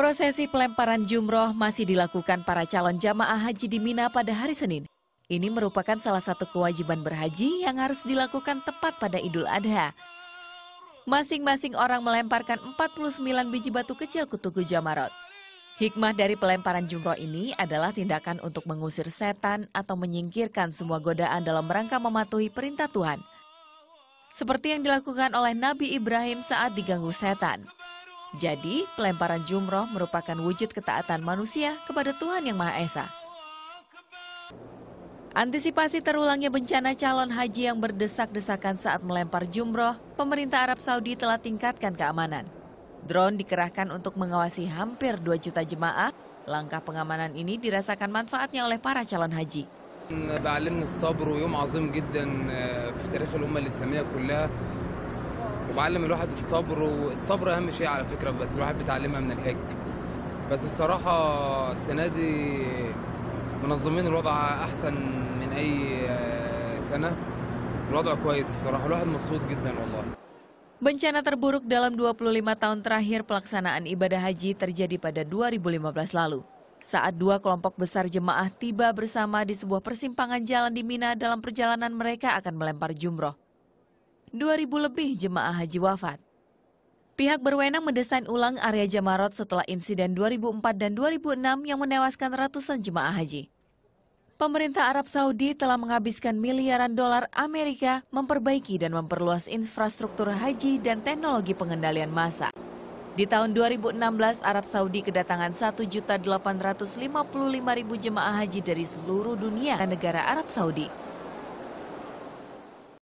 Prosesi pelemparan jumroh masih dilakukan para calon jamaah haji di Mina pada hari Senin. Ini merupakan salah satu kewajiban berhaji yang harus dilakukan tepat pada Idul Adha. Masing-masing orang melemparkan 49 biji batu kecil ke Tugu Jamarot. Hikmah dari pelemparan jumroh ini adalah tindakan untuk mengusir setan atau menyingkirkan semua godaan dalam rangka mematuhi perintah Tuhan. Seperti yang dilakukan oleh Nabi Ibrahim saat diganggu setan. Jadi, pelemparan jumroh merupakan wujud ketaatan manusia kepada Tuhan Yang Maha Esa. Antisipasi terulangnya bencana calon haji yang berdesak-desakan saat melempar jumroh, pemerintah Arab Saudi telah tingkatkan keamanan. Drone dikerahkan untuk mengawasi hampir 2 juta jemaah. Langkah pengamanan ini dirasakan manfaatnya oleh para calon haji. بعلمنا الصبر ويوم عظيم جدا في تاريخ الأمة الإسلامية كلها وبعلم الواحد الصبر والصبر اهم شيء على فكره الواحد بيتعلمها من الحج بس الصراحه السنه دي منظمين الوضع احسن من اي سنه الوضع كويس الصراحه الواحد مبسوط جدا والله Bencana terburuk dalam 25 tahun terakhir pelaksanaan ibadah haji terjadi pada 2015 lalu. Saat dua kelompok besar jemaah tiba bersama di sebuah persimpangan jalan di Mina dalam perjalanan mereka akan melempar jumroh. 2.000 lebih jemaah haji wafat. Pihak berwenang mendesain ulang area Jamarot setelah insiden 2004 dan 2006 yang menewaskan ratusan jemaah haji. Pemerintah Arab Saudi telah menghabiskan miliaran dolar Amerika memperbaiki dan memperluas infrastruktur haji dan teknologi pengendalian massa. Di tahun 2016, Arab Saudi kedatangan 1.855.000 jemaah haji dari seluruh dunia dan negara Arab Saudi.